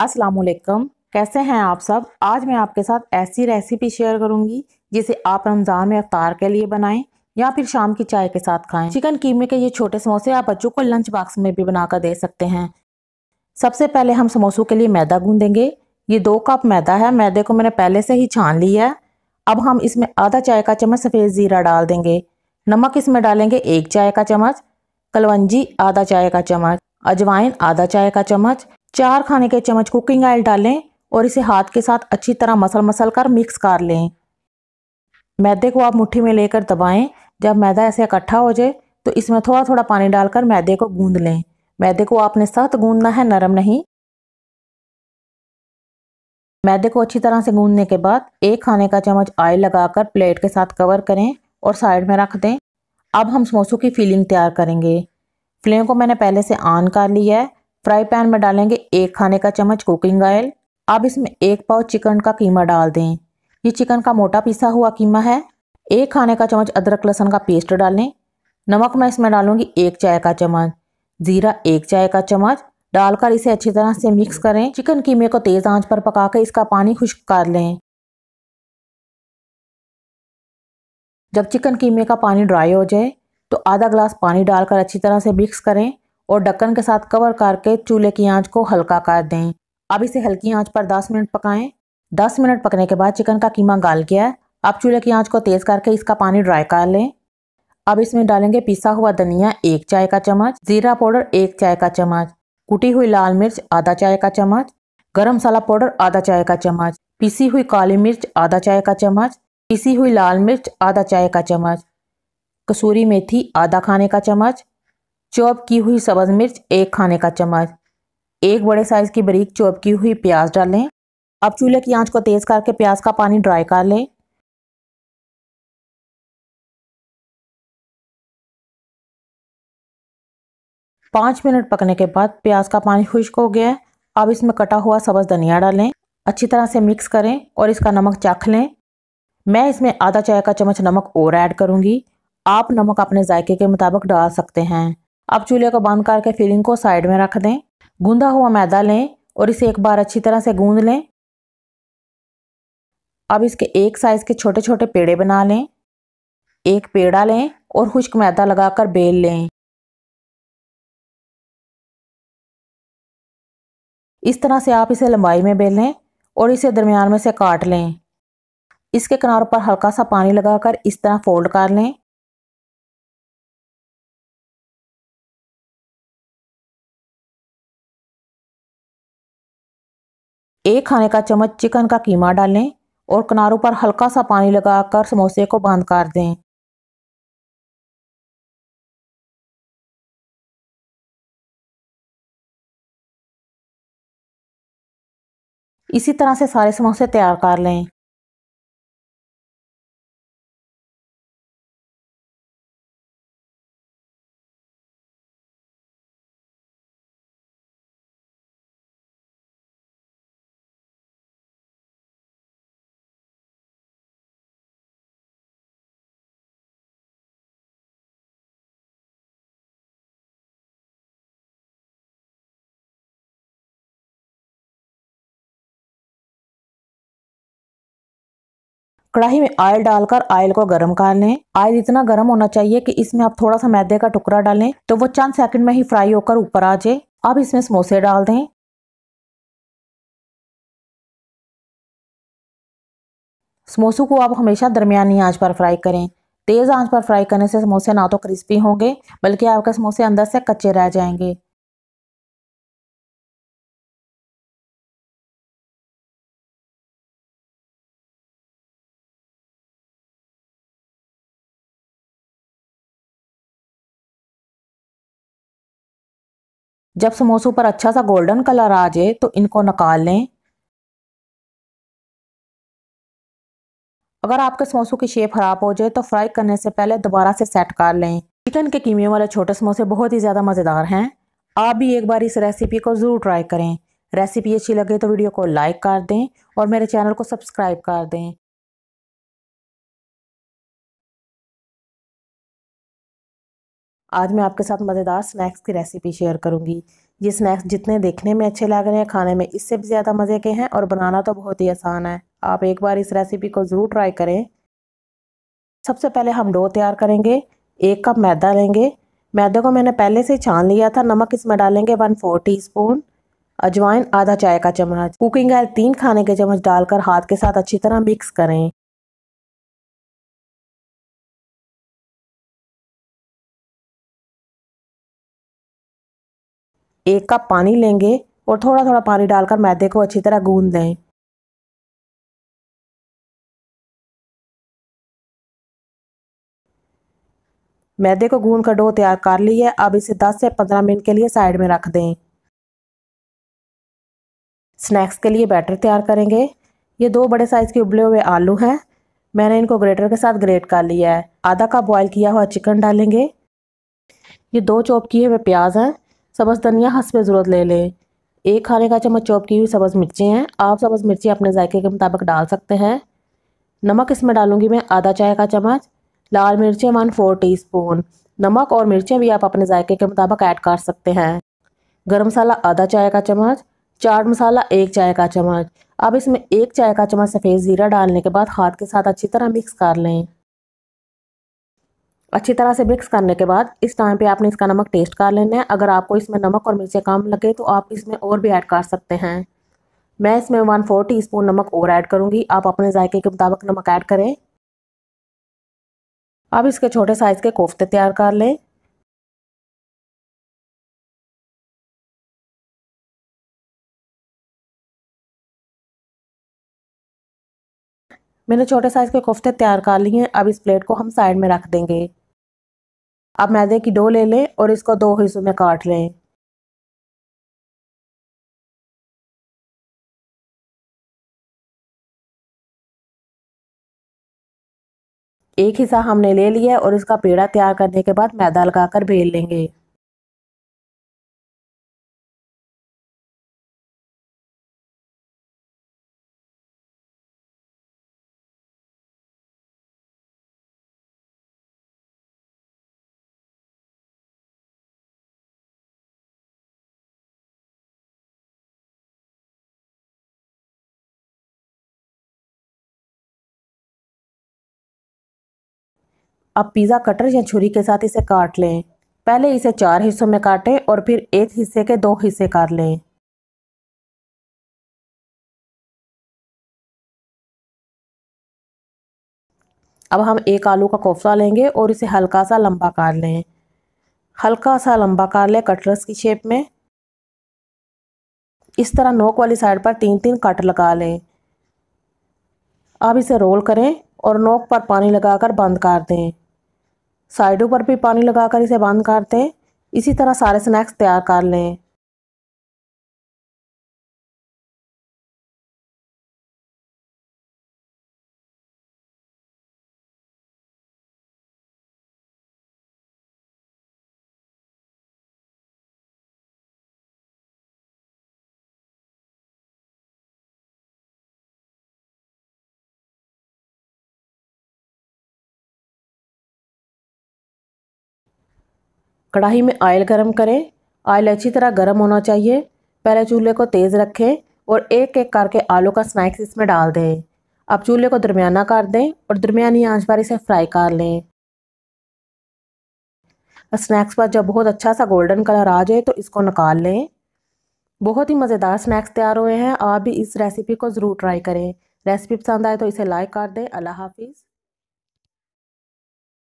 असलकम कैसे हैं आप सब आज मैं आपके साथ ऐसी रेसिपी शेयर करूंगी जिसे आप रमज़ान में अफ्तार के लिए बनाएं या फिर शाम की चाय के साथ खाएं चिकन कीमे के ये छोटे समोसे आप बच्चों को लंच बॉक्स में भी बनाकर दे सकते हैं सबसे पहले हम समोसों के लिए मैदा गूंदेंगे ये दो कप मैदा है मैदे को मैंने पहले से ही छान लिया है अब हम इसमें आधा चाय का चम्मच सफ़ेद ज़ीरा डाल देंगे नमक इसमें डालेंगे एक चाय का चम्मच कलवंजी आधा चाय का चम्मच अजवाइन आधा चाय का चम्मच चार खाने के चम्मच कुकिंग ऑयल डालें और इसे हाथ के साथ अच्छी तरह मसल मसल कर मिक्स कर लें मैदे को आप मुट्ठी में लेकर दबाएं जब मैदा ऐसे इकट्ठा हो जाए तो इसमें थोड़ा थोड़ा पानी डालकर मैदे को गूंद लें मैदे को आपने सख्त गूंदना है नरम नहीं मैदे को अच्छी तरह से गूंदने के बाद एक खाने का चम्मच ऑयल लगाकर प्लेट के साथ कवर करें और साइड में रख दें अब हम समोसों की फीलिंग तैयार करेंगे फ्लेम को मैंने पहले से ऑन कर लिया है फ्राई पैन में डालेंगे एक खाने का चम्मच कुकिंग ऑयल अब इसमें एक पाव चिकन का कीमा डाल दें ये चिकन का मोटा पिसा हुआ कीमा है एक खाने का चम्मच अदरक लहसन का पेस्ट डालें नमक मैं इसमें डालूंगी एक चाय का चम्मच ज़ीरा एक चाय का चम्मच डालकर इसे अच्छी तरह से मिक्स करें चिकन कीमे को तेज़ आंच पर पकाकर इसका पानी खुश्क कर लें जब चिकन कीमे का पानी ड्राई हो जाए तो आधा ग्लास पानी डालकर अच्छी तरह से मिक्स करें और ढक्कन के साथ कवर करके चूल्हे की आंच को हल्का कर दें अब इसे हल्की आंच पर 10 मिनट पकाएं 10 मिनट पकने के बाद चिकन का कीमा गाल गया है अब चूल्हे की आंच को तेज़ करके इसका पानी ड्राई कर लें अब इसमें डालेंगे पिसा हुआ धनिया एक चाय का चम्मच ज़ीरा पाउडर एक चाय का चम्मच कुटी हुई लाल मिर्च आधा चाय का चम्मच गरम मसाला पाउडर आधा चाय का चम्मच पीसी हुई काली मिर्च आधा चाय का चम्मच पीसी हुई लाल मिर्च आधा चाय का चम्मच कसूरी मेथी आधा खाने का चम्मच चॉप की हुई सब्ज़ मिर्च एक खाने का चम्मच एक बड़े साइज़ की बारीक चॉप की हुई प्याज डालें अब चूल्हे की आंच को तेज़ करके प्याज का पानी ड्राई कर लें पाँच मिनट पकने के बाद प्याज का पानी खुश्क हो गया अब इसमें कटा हुआ सब्ज़ धनिया डालें अच्छी तरह से मिक्स करें और इसका नमक चख लें मैं इसमें आधा चाय का चम्मच नमक और ऐड करूंगी आप नमक अपने जायके के मुताबिक डाल सकते हैं अब चूल्हे को बंद करके फिलिंग को साइड में रख दें गूंधा हुआ मैदा लें और इसे एक बार अच्छी तरह से गूंद लें अब इसके एक साइज़ के छोटे छोटे पेड़े बना लें एक पेड़ा लें और खुश्क मैदा लगाकर बेल लें इस तरह से आप इसे लंबाई में बेलें और इसे दरमियान में से काट लें इसके किनारों पर हल्का सा पानी लगाकर इस तरह फोल्ड कर लें एक खाने का चम्मच चिकन का कीमा डालें और किनारों पर हल्का सा पानी लगाकर समोसे को बंद कर दें इसी तरह से सारे समोसे तैयार कर लें कढ़ाई में ऑयल डालकर ऑयल को गर्म कर लें ऑयल इतना गर्म होना चाहिए कि इसमें आप थोड़ा सा मैदे का टुकड़ा डालें तो वो चंद सेकंड में ही फ्राई होकर ऊपर आ जाए अब इसमें समोसे डाल दें समोसों को आप हमेशा दरमियानी आंच पर फ्राई करें तेज़ आंच पर फ्राई करने से समोसे ना तो क्रिस्पी होंगे बल्कि आपके समोसे अंदर से कच्चे रह जाएंगे जब समोसों पर अच्छा सा गोल्डन कलर आ जाए तो इनको निकाल लें अगर आपके समोसों की शेप ख़राब हो जाए तो फ्राई करने से पहले दोबारा से सेट कर लें चिकन के कीमे वाले छोटे समोसे बहुत ही ज़्यादा मज़ेदार हैं आप भी एक बार इस रेसिपी को ज़रूर ट्राई करें रेसिपी अच्छी लगे तो वीडियो को लाइक कर दें और मेरे चैनल को सब्सक्राइब कर दें आज मैं आपके साथ मज़ेदार स्नैक्स की रेसिपी शेयर करूंगी ये स्नैक्स जितने देखने में अच्छे लग रहे हैं खाने में इससे भी ज़्यादा मज़े के हैं और बनाना तो बहुत ही आसान है आप एक बार इस रेसिपी को ज़रूर ट्राई करें सबसे पहले हम डो तैयार करेंगे एक कप मैदा लेंगे मैदे को मैंने पहले से छान लिया था नमक इसमें डालेंगे वन फोर टी स्पून अजवाइन आधा चाय का चम्मच कुकिंग ऑयल तीन खाने के चम्मच डालकर हाथ के साथ अच्छी तरह मिक्स करें एक कप पानी लेंगे और थोड़ा थोड़ा पानी डालकर मैदे को अच्छी तरह गूंद लें मैदे को गूंद कर डो तैयार कर ली है अब इसे 10 से 15 मिनट के लिए साइड में रख दें स्नैक्स के लिए बैटर तैयार करेंगे ये दो बड़े साइज़ के उबले हुए आलू हैं मैंने इनको ग्रेटर के साथ ग्रेट कर लिया है आधा कप बॉयल किया हुआ चिकन डालेंगे ये दो चॉप किए हुए प्याज हैं सब्ज़ धनिया हंस में ज़रूरत ले लें एक खाने का चम्मच चॉप की हुई सब्ज़ मिर्ची हैं आप सब्ज़ मिर्ची अपने जायके के मुताबिक डाल सकते हैं नमक इसमें डालूंगी मैं आधा चाय का चम्मच लाल मिर्चें वन फोर टी नमक और मिर्चें भी आप अपने जायके के मुताबिक ऐड कर सकते हैं गर्म मसाला आधा चाय का चम्मच चाट मसाला एक चाय का चम्मच अब इसमें एक चाय का चम्मच सफ़ेद ज़ीरा डालने के बाद हाथ के साथ अच्छी तरह मिक्स कर लें अच्छी तरह से मिक्स करने के बाद इस टाइम पे आपने इसका नमक टेस्ट कर लेना है अगर आपको इसमें नमक और मिर्चें कम लगे तो आप इसमें और भी ऐड कर सकते हैं मैं इसमें वन फोर टी स्पून नमक और ऐड करूँगी आप अपने जायके के मुताबिक नमक ऐड करें अब इसके छोटे साइज़ के कोफ्ते तैयार कर लें मैंने छोटे साइज़ के कोफ्ते तैयार कर लिए हैं अब इस प्लेट को हम साइड में रख देंगे आप मैदे की डो ले लें और इसको दो हिस्सों में काट लें एक हिस्सा हमने ले लिया और इसका पेड़ा तैयार करने के बाद मैदा लगाकर बेल लेंगे अब पिज़्ज़ा कटर या छुरी के साथ इसे काट लें पहले इसे चार हिस्सों में काटें और फिर एक हिस्से के दो हिस्से काट लें अब हम एक आलू का कोफ्ता लेंगे और इसे हल्का सा लंबा काट लें हल्का सा लंबा काट लें कटरस की शेप में इस तरह नोक वाली साइड पर तीन तीन कट लगा लें अब इसे रोल करें और नोक पर पानी लगाकर बंद कर दें साइडों पर भी पानी लगाकर इसे बंद करते हैं इसी तरह सारे स्नैक्स तैयार कर लें कढ़ाई में ऑयल गरम करें ऑयल अच्छी तरह गर्म होना चाहिए पहले चूल्हे को तेज़ रखें और एक एक करके आलू का स्नैक्स इसमें डाल दें अब चूल्हे को दरमियाना कर दें और दरमियानी आंच पर इसे फ्राई कर लें स्नैक्स पर जब बहुत अच्छा सा गोल्डन कलर आ जाए तो इसको निकाल लें बहुत ही मज़ेदार स्नैक्स तैयार हुए हैं आप भी इस रेसिपी को ज़रूर ट्राई करें रेसिपी पसंद आए तो इसे लाइक कर दें अल्लाह हाफिज़